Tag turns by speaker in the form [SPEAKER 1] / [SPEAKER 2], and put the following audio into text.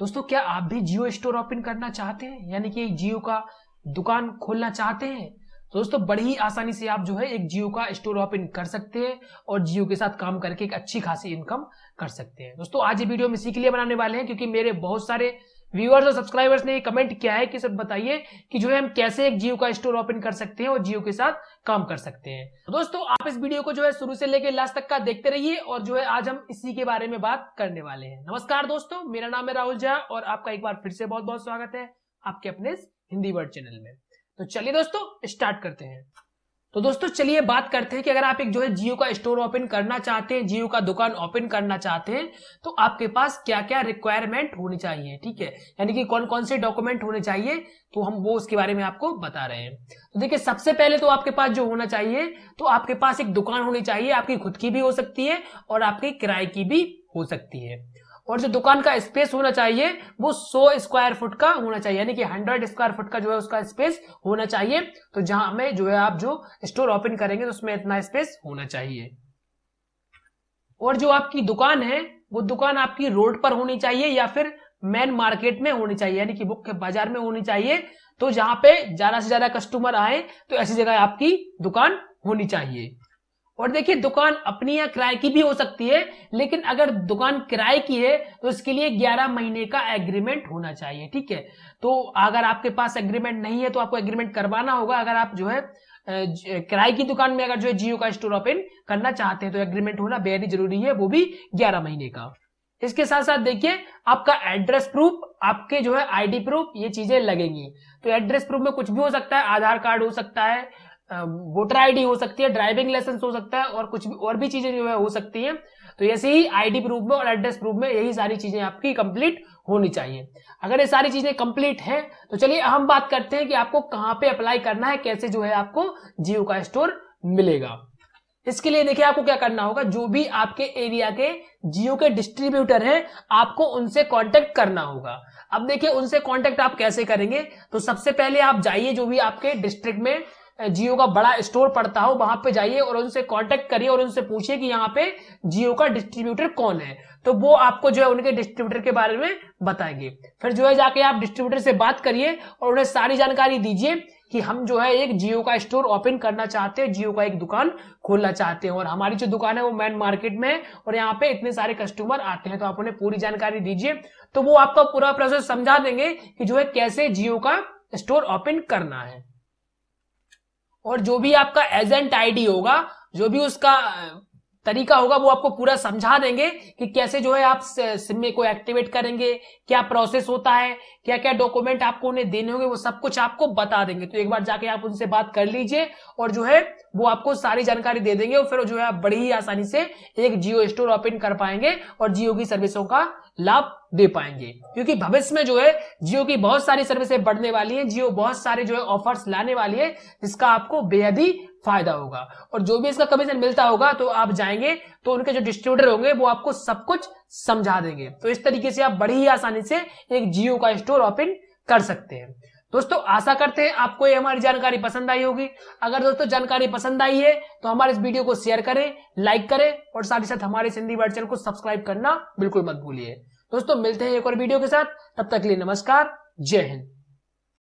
[SPEAKER 1] दोस्तों क्या आप भी जियो स्टोर ओपन करना चाहते हैं यानी कि एक जियो का दुकान खोलना चाहते हैं तो दोस्तों बड़ी ही आसानी से आप जो है एक जियो का स्टोर ओपन कर सकते हैं और जियो के साथ काम करके एक अच्छी खासी इनकम कर सकते हैं दोस्तों आज ये वीडियो हम इसी के लिए बनाने वाले हैं क्योंकि मेरे बहुत सारे व्यूअर्स और सब्सक्राइबर्स ने कमेंट किया है कि सब बताइए कि जो है हम कैसे एक जियो का स्टोर ओपन कर सकते हैं और जियो के साथ काम कर सकते हैं तो दोस्तों आप इस वीडियो को जो है शुरू से लेकर लास्ट तक का देखते रहिए और जो है आज हम इसी के बारे में बात करने वाले हैं नमस्कार दोस्तों मेरा नाम है राहुल झा और आपका एक बार फिर से बहुत बहुत स्वागत है आपके अपने हिंदी वर्ड चैनल में तो चलिए दोस्तों स्टार्ट करते हैं तो दोस्तों चलिए बात करते हैं कि अगर आप एक जो है जियो का स्टोर ओपन करना चाहते हैं जियो का दुकान ओपन करना चाहते हैं तो आपके पास क्या क्या रिक्वायरमेंट होनी चाहिए ठीक है यानी कि कौन कौन से डॉक्यूमेंट होने चाहिए तो हम वो उसके बारे में आपको बता रहे हैं तो देखिए सबसे पहले तो आपके पास जो होना चाहिए तो आपके पास एक दुकान होनी चाहिए आपकी खुद की भी हो सकती है और आपकी किराए की भी हो सकती है और जो दुकान का स्पेस होना चाहिए वो 100 स्क्वायर फुट का होना चाहिए यानी कि 100 स्क्वायर फुट का जो है उसका स्पेस होना चाहिए तो जहां में जो है आप जो स्टोर ओपन करेंगे तो उसमें इतना स्पेस होना चाहिए और जो आपकी दुकान है वो दुकान आपकी रोड पर होनी चाहिए या फिर मेन मार्केट में होनी चाहिए यानी कि मुख्य बाजार में होनी चाहिए तो जहां पे ज्यादा से ज्यादा कस्टमर आए तो ऐसी जगह आपकी दुकान होनी चाहिए और देखिए दुकान अपनी या किराए की भी हो सकती है लेकिन अगर दुकान किराए की है तो इसके लिए 11 महीने का एग्रीमेंट होना चाहिए ठीक है तो अगर आपके पास एग्रीमेंट नहीं है तो आपको एग्रीमेंट करवाना होगा अगर आप जो है किराए की दुकान में अगर जो है जियो का स्टोर ओपन करना चाहते हैं तो एग्रीमेंट होना बेहद जरूरी है वो भी ग्यारह महीने का इसके साथ साथ देखिए आपका एड्रेस प्रूफ आपके जो है आईडी प्रूफ ये चीजें लगेंगी तो एड्रेस प्रूफ में कुछ भी हो सकता है आधार कार्ड हो सकता है वोटर आईडी हो सकती है ड्राइविंग लाइसेंस हो सकता है और कुछ भी और भी चीजें जो है हो सकती हैं तो ऐसे ही आईडी प्रूफ में और एड्रेस प्रूफ में यही सारी चीजें आपकी कंप्लीट होनी चाहिए अगर ये सारी चीजें कंप्लीट हैं तो चलिए हम बात करते हैं कि आपको कहाँ पे अप्लाई करना है कैसे जो है आपको जियो का स्टोर मिलेगा इसके लिए देखिए आपको क्या करना होगा जो भी आपके एरिया के जियो के डिस्ट्रीब्यूटर हैं आपको उनसे कांटेक्ट करना होगा अब देखिए उनसे कांटेक्ट आप कैसे करेंगे तो सबसे पहले आप जाइए जो भी आपके डिस्ट्रिक्ट में जियो का बड़ा स्टोर पड़ता हो वहां पे जाइए और उनसे कांटेक्ट करिए और उनसे पूछिए कि यहाँ पे जियो का डिस्ट्रीब्यूटर कौन है तो वो आपको जो है उनके डिस्ट्रीब्यूटर के बारे में बताएंगे फिर जो है जाके आप डिस्ट्रीब्यूटर से बात करिए और उन्हें सारी जानकारी दीजिए कि हम जो है एक जियो का स्टोर ओपन करना चाहते हैं जियो का एक दुकान खोलना चाहते हैं और हमारी जो दुकान है वो मैन मार्केट में है और यहाँ पे इतने सारे कस्टमर आते हैं तो आप उन्हें पूरी जानकारी दीजिए तो वो आपका पूरा प्रोसेस समझा देंगे कि जो है कैसे जियो का स्टोर ओपन करना है और जो भी आपका एजेंट आईडी होगा जो भी उसका तरीका होगा वो आपको पूरा समझा देंगे कि कैसे जो है आप सिम में को एक्टिवेट करेंगे क्या प्रोसेस होता है क्या क्या डॉक्यूमेंट आपको उन्हें देने होंगे वो सब कुछ आपको बता देंगे तो एक बार जाके आप उनसे बात कर लीजिए और जो है वो आपको सारी जानकारी दे देंगे और फिर जो है आप बड़ी ही आसानी से एक जियो स्टोर ओपन कर पाएंगे और जियो की सर्विसों का लाभ दे पाएंगे क्योंकि भविष्य में जो है जियो की बहुत सारी सर्विसें बढ़ने वाली है जियो बहुत सारे जो है ऑफर्स लाने वाली है जिसका आपको बेहद ही फायदा होगा और जो भी इसका कमीशन मिलता होगा तो आप जाएंगे तो उनके जो डिस्ट्रीब्यूटर होंगे वो आपको सब कुछ समझा देंगे तो इस तरीके से आप बड़ी ही आसानी से एक जियो का स्टोर ओपन कर सकते हैं दोस्तों आशा करते हैं आपको ये हमारी जानकारी पसंद आई होगी अगर दोस्तों जानकारी पसंद आई है तो हमारे इस वीडियो को शेयर करें लाइक करें और साथ ही साथ हमारे हिंदी वर्ड चैनल को सब्सक्राइब करना बिल्कुल मत भूलिए दोस्तों मिलते हैं एक और वीडियो के साथ तब तक के लिए नमस्कार जय हिंद